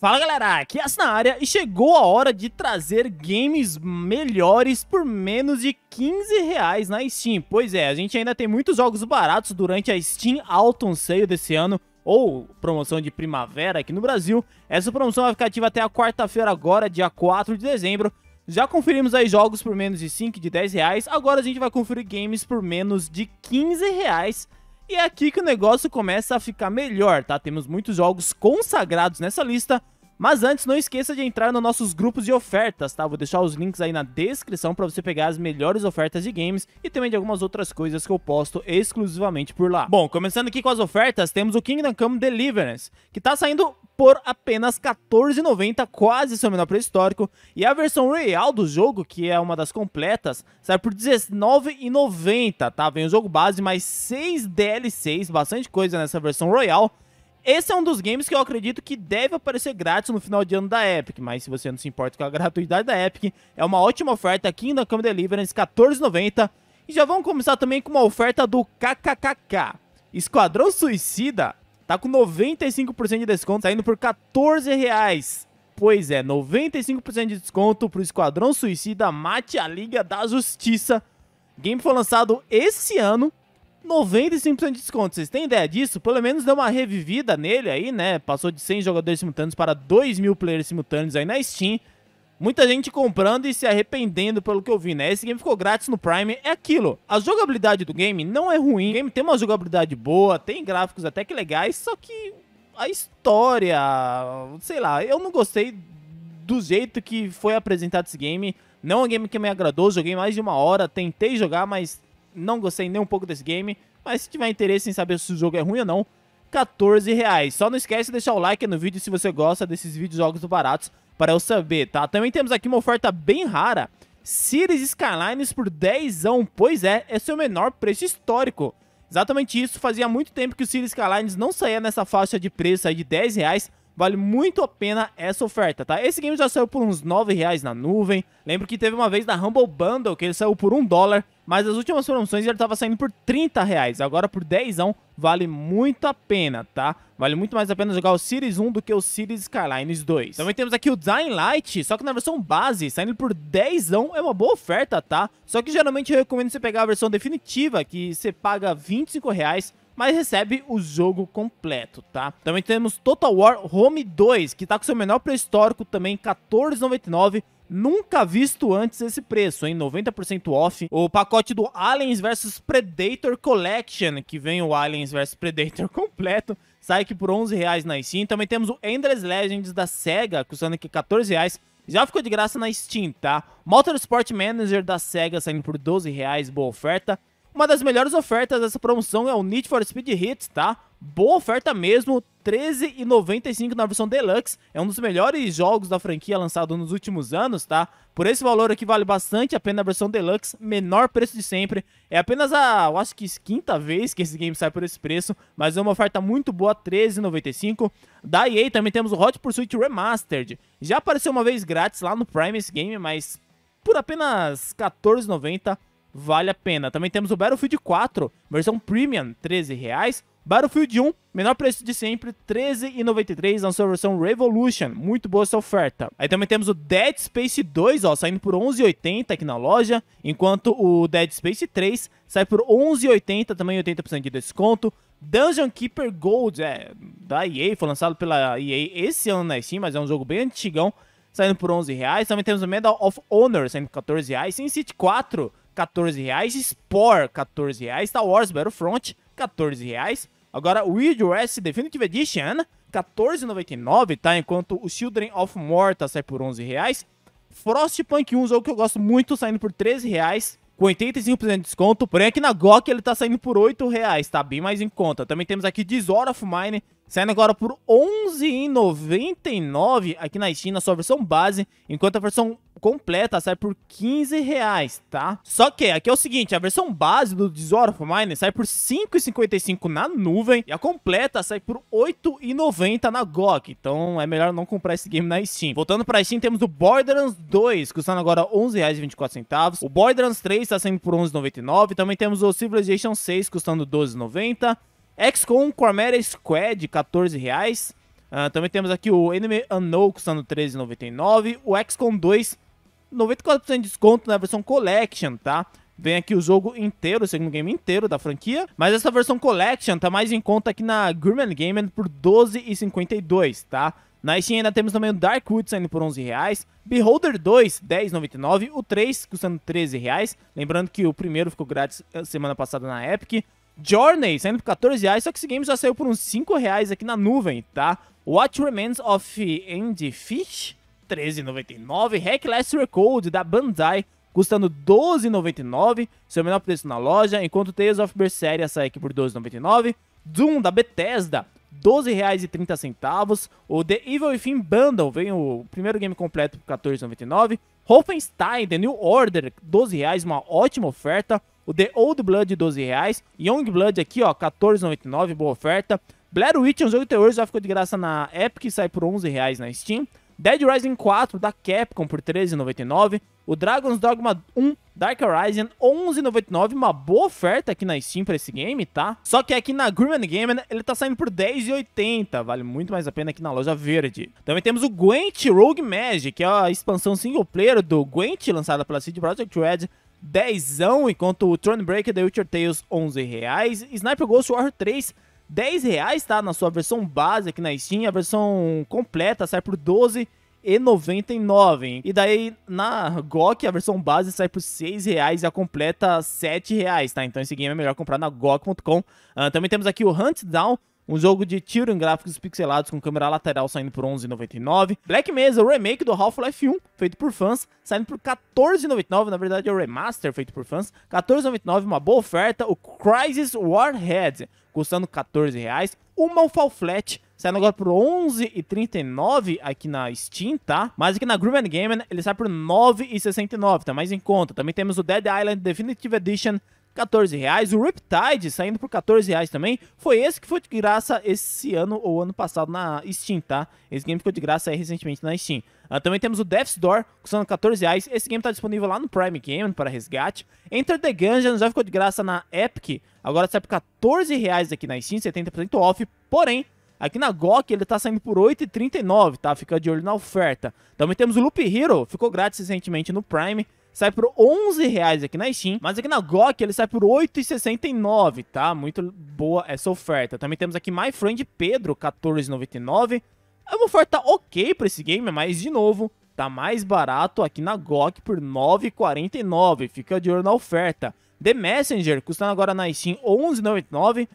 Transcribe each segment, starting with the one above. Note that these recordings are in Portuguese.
Fala galera, aqui é a na área e chegou a hora de trazer games melhores por menos de 15 reais na Steam. Pois é, a gente ainda tem muitos jogos baratos durante a Steam Autumn Sale desse ano, ou promoção de primavera aqui no Brasil. Essa promoção vai ficar ativa até a quarta-feira agora, dia 4 de dezembro. Já conferimos aí jogos por menos de 5 de 10 reais, agora a gente vai conferir games por menos de 15 reais e é aqui que o negócio começa a ficar melhor, tá? Temos muitos jogos consagrados nessa lista, mas antes, não esqueça de entrar nos nossos grupos de ofertas, tá? Vou deixar os links aí na descrição para você pegar as melhores ofertas de games e também de algumas outras coisas que eu posto exclusivamente por lá. Bom, começando aqui com as ofertas, temos o Kingdom Come Deliverance, que tá saindo por apenas R$14,90, quase seu menor preço histórico e a versão real do jogo, que é uma das completas, sai por R$19,90, tá? Vem o jogo base, mais 6 DLCs, bastante coisa nessa versão Royal, esse é um dos games que eu acredito que deve aparecer grátis no final de ano da Epic, mas se você não se importa com a gratuidade da Epic, é uma ótima oferta aqui na Cam Deliverance, R$14,90. E já vamos começar também com uma oferta do KKKK. Esquadrão Suicida tá com 95% de desconto, saindo por R$14,00. Pois é, 95% de desconto pro Esquadrão Suicida Mate a Liga da Justiça. game foi lançado esse ano 95% de desconto. Vocês têm ideia disso? Pelo menos deu uma revivida nele aí, né? Passou de 100 jogadores simultâneos para 2 mil players simultâneos aí na Steam. Muita gente comprando e se arrependendo pelo que eu vi, né? Esse game ficou grátis no Prime. É aquilo. A jogabilidade do game não é ruim. O game tem uma jogabilidade boa, tem gráficos até que legais, só que a história, sei lá, eu não gostei do jeito que foi apresentado esse game. Não é um game que me agradou, joguei mais de uma hora, tentei jogar, mas não gostei nem um pouco desse game, mas se tiver interesse em saber se o jogo é ruim ou não, 14 reais. Só não esquece de deixar o like no vídeo se você gosta desses vídeos jogos baratos para eu saber, tá? Também temos aqui uma oferta bem rara, Cities Skylines por 10, pois é, esse é o menor preço histórico. Exatamente isso, fazia muito tempo que o Cities Skylines não saía nessa faixa de preço aí de 10 reais, vale muito a pena essa oferta, tá? Esse game já saiu por uns 9 reais na nuvem, lembro que teve uma vez da Humble Bundle que ele saiu por 1 dólar, mas as últimas promoções ele estava saindo por 30 reais, agora por 10 vale muito a pena, tá? Vale muito mais a pena jogar o Series 1 do que o Series Skylines 2. Também temos aqui o Dying Light, só que na versão base, saindo por 10 é uma boa oferta, tá? Só que geralmente eu recomendo você pegar a versão definitiva, que você paga 25 reais mas recebe o jogo completo, tá? Também temos Total War Home 2, que tá com seu menor pré-histórico também, 14,99 Nunca visto antes esse preço, hein? 90% off. O pacote do Aliens vs Predator Collection, que vem o Aliens vs Predator completo, sai aqui por 11 reais na Steam. Também temos o Endless Legends da SEGA, custando aqui 14 reais. Já ficou de graça na Steam, tá? Motorsport Manager da SEGA saindo por 12 reais, boa oferta. Uma das melhores ofertas dessa promoção é o Need for Speed Hits, tá? boa oferta mesmo, R$13,95 na versão Deluxe. É um dos melhores jogos da franquia lançado nos últimos anos, tá? Por esse valor aqui vale bastante a pena a versão Deluxe, menor preço de sempre. É apenas a, eu acho que quinta vez que esse game sai por esse preço, mas é uma oferta muito boa, R$13,95. Da EA também temos o Hot Pursuit Remastered. Já apareceu uma vez grátis lá no Prime esse game, mas por apenas R$14,90 vale a pena. Também temos o Battlefield 4, versão Premium, R$13,00. Battlefield 1, menor preço de sempre, R$13,93, lançou a versão Revolution, muito boa essa oferta. Aí também temos o Dead Space 2, ó, saindo por R$11,80 aqui na loja, enquanto o Dead Space 3 sai por R$11,80, também 80% de desconto. Dungeon Keeper Gold, é, da EA, foi lançado pela EA esse ano na Steam, mas é um jogo bem antigão, saindo por R$11,00. Também temos o Medal of Honor, saindo por R$14,00, SimCity 4, R$14,00, Spore, R$14,00, Star Wars Battlefront, 14 reais. Agora, Weird West Definitive Edition, R$14,99, tá? Enquanto o Children of Morta tá sai por 11 reais. Frostpunk 1, um jogo que eu gosto muito, saindo por 13 reais. Com 85% de desconto, porém aqui na GOG ele tá saindo por 8 reais, tá bem mais em conta. Também temos aqui Dishor of Mine, saindo agora por R$11,99 aqui na China, sua versão base, enquanto a versão completa sai por 15 reais, tá? Só que aqui é o seguinte, a versão base do Desor of Mine sai por 5,55 na nuvem e a completa sai por 8,90 na GOG, então é melhor não comprar esse game na Steam. Voltando pra Steam, temos o Borderlands 2, custando agora 24 11,24. O Borderlands 3 está saindo por 11,99. Também temos o Civilization 6, custando 12,90. XCOM Cormera Squad, 14 reais. Uh, também temos aqui o Enemy Unknown, custando 13,99. O XCOM 2 94% de desconto na versão Collection, tá? Vem aqui o jogo inteiro, o segundo game inteiro da franquia. Mas essa versão Collection tá mais em conta aqui na Gourmet Gamer por R$12,52, tá? Na Steam ainda temos também o Darkwood saindo por 11 reais, Beholder 2, 10,99, o 3 custando 13 reais, lembrando que o primeiro ficou grátis eh, semana passada na Epic, Journey saindo por 14 reais, só que esse game já saiu por uns 5 reais aqui na nuvem, tá? What Remains of Andy Fish 13,99. Hackless Recode da Bandai custando 12,99, seu menor preço na loja, enquanto Tales of Berseria sai aqui por 12,99. Doom da Bethesda, R$ 12,30. O The Evil Within Bundle, vem o primeiro game completo por R$ 14,99. Wolfenstein The New Order, R$ 12,00, uma ótima oferta. O The Old Blood, R$ 12,00. Young Blood aqui, ó, 14,99, boa oferta. Blair Witch é um jogo de terror, já ficou de graça na Epic, sai por R$ 11,00 na Steam. Dead Rising 4 da Capcom por 13,99, o Dragon's Dogma 1 Dark Horizon 11,99, uma boa oferta aqui na Steam para esse game, tá? Só que aqui na Grimman Gamer né, ele tá saindo por 10,80, vale muito mais a pena aqui na loja verde. Também temos o Gwent Rogue Magic, que é a expansão single player do Gwent, lançada pela CD Projekt Red, dezão, enquanto o Thronebreaker The Witcher Tales 11 reais, Sniper Ghost Warrior 3 10 reais, tá? Na sua versão base aqui na Steam, a versão completa sai por 12 e 99. E daí na GOK a versão base sai por 6 reais e a completa 7 reais, tá? Então esse game é melhor comprar na GOK.com. Uh, ah, também temos aqui o Hunt Down, um jogo de tiro em gráficos pixelados com câmera lateral saindo por 11,99. Black Mesa, o remake do Half-Life 1, feito por fãs, saindo por 14,99. Na verdade, é o remaster feito por fãs. 14,99, uma boa oferta. O Crisis Warhead, custando 14 reais. O Malfal Flat, saindo agora por 11,39 aqui na Steam, tá? Mas aqui na Groove Gamer ele sai por 9,69, tá mais em conta. Também temos o Dead Island Definitive Edition, R$14,00, reais. O Riptide saindo por R$14,00 reais também. Foi esse que foi de graça esse ano ou ano passado na Steam, tá? Esse game ficou de graça aí recentemente na Steam. Uh, também temos o Death's Door, custando R$14,00, reais. Esse game tá disponível lá no Prime Game para resgate. Enter the Gungeon já ficou de graça na Epic. Agora sai por R$14,00 reais aqui na Steam, 70% off. Porém, Aqui na GOG ele tá saindo por 8,39, tá? Fica de olho na oferta. Também temos o Loop Hero, ficou grátis recentemente no Prime sai por 11 reais aqui na Steam, mas aqui na GOG ele sai por 8,69, tá? Muito boa essa oferta. Também temos aqui My Friend Pedro, 14,99. É uma oferta ok pra esse game, mas de novo, tá mais barato aqui na GOG por 9,49. Fica de olho na oferta. The Messenger, custando agora na Steam 11,99.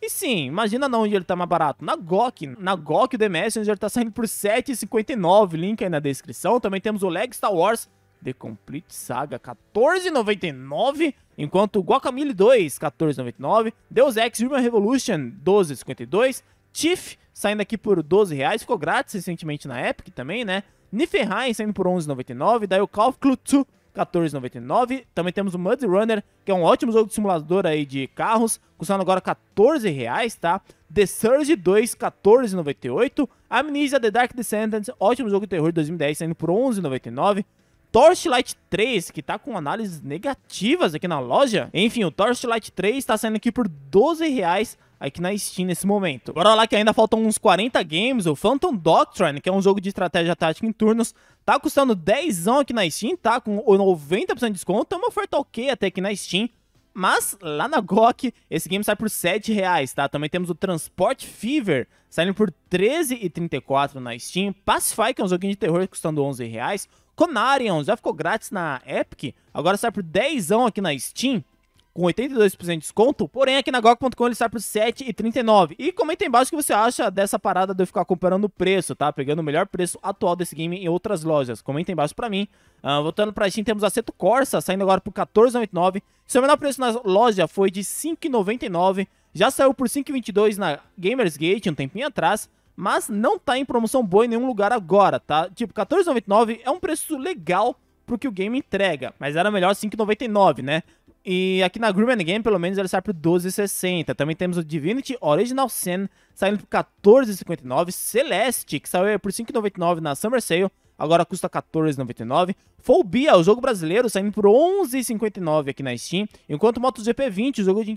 E sim, imagina não onde ele tá mais barato. Na GOC, Na GOG, o The Messenger tá saindo por 7,59. Link aí na descrição. Também temos o Leg Star Wars, The Complete Saga 14,99, enquanto Guacamole 2 14,99, Deus Ex Human Revolution 12,52, Tiff saindo aqui por 12 reais, ficou grátis recentemente na Epic também, né? Niflheim saindo por 11,99, daí o Call of Cthulhu 14,99. Também temos o Mud Runner, que é um ótimo jogo de simulador aí de carros, custando agora 14 reais, tá? The Surge 2, 14,98. Amnesia The Dark Descendants, ótimo jogo de terror de 2010, saindo por 11,99. Torchlight 3, que tá com análises negativas aqui na loja. Enfim, o Torchlight 3 está saindo aqui por 12 reais aqui na Steam nesse momento. Bora lá que ainda faltam uns 40 games, o Phantom Doctrine, que é um jogo de estratégia tática em turnos, tá custando 10 aqui na Steam, tá com 90% de desconto, é uma oferta ok até aqui na Steam. Mas lá na GOG, esse game sai por 7 reais, tá? Também temos o Transport Fever, saindo por 13,34 na Steam. Pacify, que é um joguinho de terror, custando 11 reais. Conarion já ficou grátis na Epic, agora sai por 10 aqui na Steam, com 82% de desconto, porém aqui na GOG.com ele sai por 7,39. E comenta aí embaixo o que você acha dessa parada de eu ficar comparando o preço, tá? Pegando o melhor preço atual desse game em outras lojas. Comenta aí embaixo pra mim. Uh, voltando pra Steam, temos Aceto Corsa, saindo agora por 14,99. Seu menor preço na loja foi de 5,99. Já saiu por 5,22 na Gamers Gate um tempinho atrás mas não tá em promoção boa em nenhum lugar agora, tá? Tipo, 14,99 é um preço legal pro que o game entrega, mas era melhor 5,99, né? E aqui na Grimman Game, pelo menos, ele sai por 12,60. Também temos o Divinity Original Sin, saindo por 14,59. Celeste, que saiu por 5,99 na Summer Sale, agora custa 14,99. Fobia, o jogo brasileiro, saindo por 11,59 aqui na Steam. Enquanto MotoGP 20, o jogo de...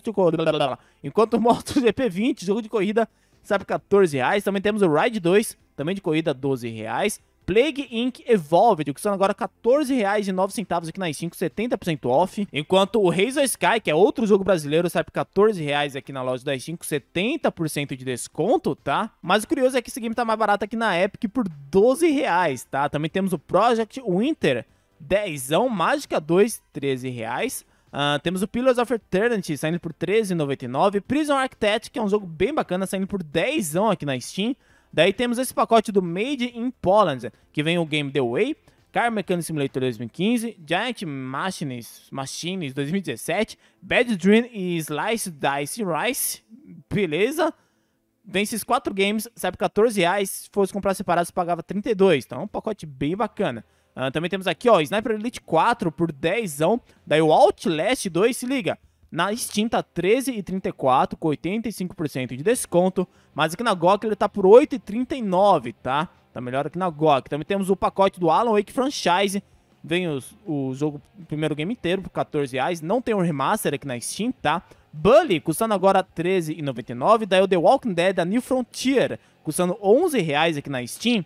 Enquanto MotoGP 20, jogo de corrida, sai por 14 reais. Também temos o Ride 2, também de corrida 12 reais. Plague Inc. Evolved, que são agora R$14,09 aqui nas 5, 70% off. Enquanto o Razor Sky, que é outro jogo brasileiro, sai por R$14,00 aqui na loja das 5, 70% de desconto, tá? Mas o curioso é que esse game tá mais barato aqui na Epic por R$12,00, tá? Também temos o Project Winter, Dezão Mágica 2, R$13,00. Uh, temos o Pillars of Eternity saindo por 13,99. Prison Architect, que é um jogo bem bacana, saindo por 10 aqui na Steam. Daí temos esse pacote do Made in Poland, que vem o game The Way, Car Mechanic Simulator 2015, Giant Machines, Machines 2017, Bad Dream e Slice Dice Rice. Beleza? Vem esses quatro games, sai por 14 reais. Se fosse comprar separados, pagava 32. Então é um pacote bem bacana. Uh, também temos aqui, ó, Sniper Elite 4 por 10. Daí o Outlast 2, se liga. Na Steam tá 13,34 com 85% de desconto. Mas aqui na GOG ele tá por 8,39, tá? Tá melhor aqui na GOG. Também temos o pacote do Alan Wake Franchise. Vem os, o jogo, o primeiro game inteiro por 14 reais. Não tem o um remaster aqui na Steam, tá? Bully, custando agora R$13,99. Daí o The Walking Dead, da New Frontier, custando R$11,00 aqui na Steam.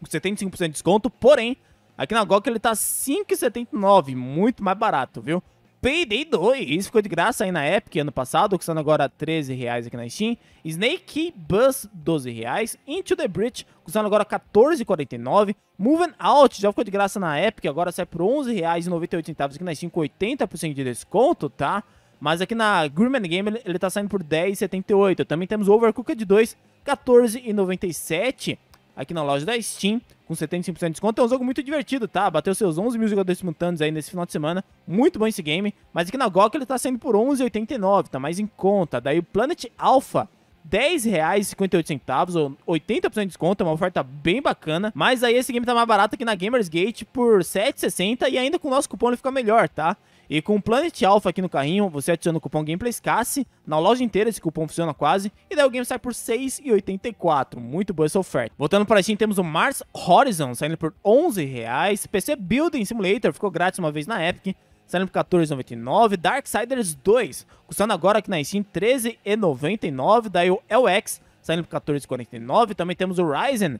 Com 75% de desconto, porém, Aqui na GOG ele tá 5,79, muito mais barato, viu? Payday 2, isso ficou de graça aí na Epic ano passado, custando agora 13 reais aqui na Steam. Snake Bus, 12 reais. Into the Bridge, custando agora 14,49. Moving Out, já ficou de graça na Epic, agora sai por 11 reais e 98 centavos aqui na Steam, com 80% de desconto, tá? Mas aqui na Grumman Game ele, ele tá saindo por 10,78. Também temos Overcooked 2, 14,97 aqui na loja da Steam, com 75% de desconto. É um jogo muito divertido, tá? Bateu seus 11 mil jogadores simultâneos aí nesse final de semana. Muito bom esse game. Mas aqui na GOG ele tá saindo por 11,89, tá mais em conta. Daí o Planet Alpha R$10,58, ou 80% de desconto, é uma oferta bem bacana. Mas aí esse game tá mais barato aqui na Gamersgate por R$7,60 e ainda com o nosso cupom ele fica melhor, tá? E com o Planet Alpha aqui no carrinho, você adiciona o cupom GamePlayScasse, na loja inteira esse cupom funciona quase, e daí o game sai por R$6,84, muito boa essa oferta. Voltando para a temos o Mars Horizon, saindo por R$11,00, reais. PC Building Simulator, ficou grátis uma vez na Epic, saindo por R$14,99. Darksiders 2, custando agora aqui na Steam R$13,99. Daí o LX, saindo por R$14,49. Também temos o Ryzen,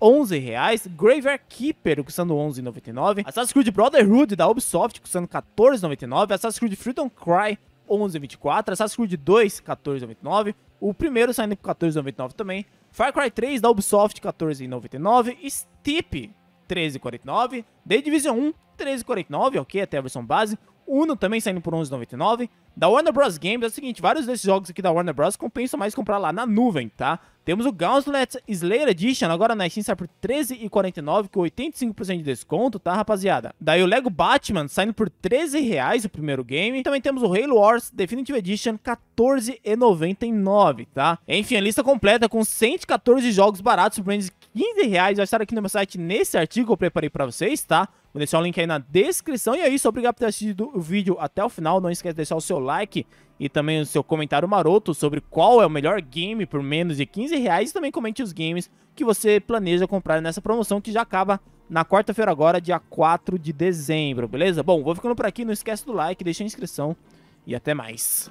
11 reais. Graveyard Keeper, custando 11,99. Assassin's Creed Brotherhood, da Ubisoft, custando 14,99. Assassin's Creed Freedom Cry, 11,24. Assassin's Creed 2, 14,99. O primeiro saindo por 14,99 também. Far Cry 3, da Ubisoft, 14,99. Steep, 13,49. The Division 1, 13,49, ok, até a versão base. Uno também saindo por 11,99 da Warner Bros. Games é o seguinte, vários desses jogos aqui da Warner Bros. compensa mais comprar lá na nuvem, tá? Temos o Gauntlet Slayer Edition, agora na Steam sai por R$13,49, com 85% de desconto, tá, rapaziada? Daí o Lego Batman saindo por R$13,00 o primeiro game. Também temos o Halo Wars Definitive Edition, R$14,99, tá? Enfim, a lista completa com 114 jogos baratos, por menos R$15,00. Vai estar aqui no meu site nesse artigo que eu preparei pra vocês, tá? Vou deixar o link aí na descrição. E é isso, obrigado por ter assistido o vídeo até o final. Não esquece de deixar o seu like e também o seu comentário maroto sobre qual é o melhor game por menos de 15 reais. E também comente os games que você planeja comprar nessa promoção que já acaba na quarta-feira agora, dia 4 de dezembro, beleza? Bom, vou ficando por aqui, não esquece do like, deixa a inscrição e até mais.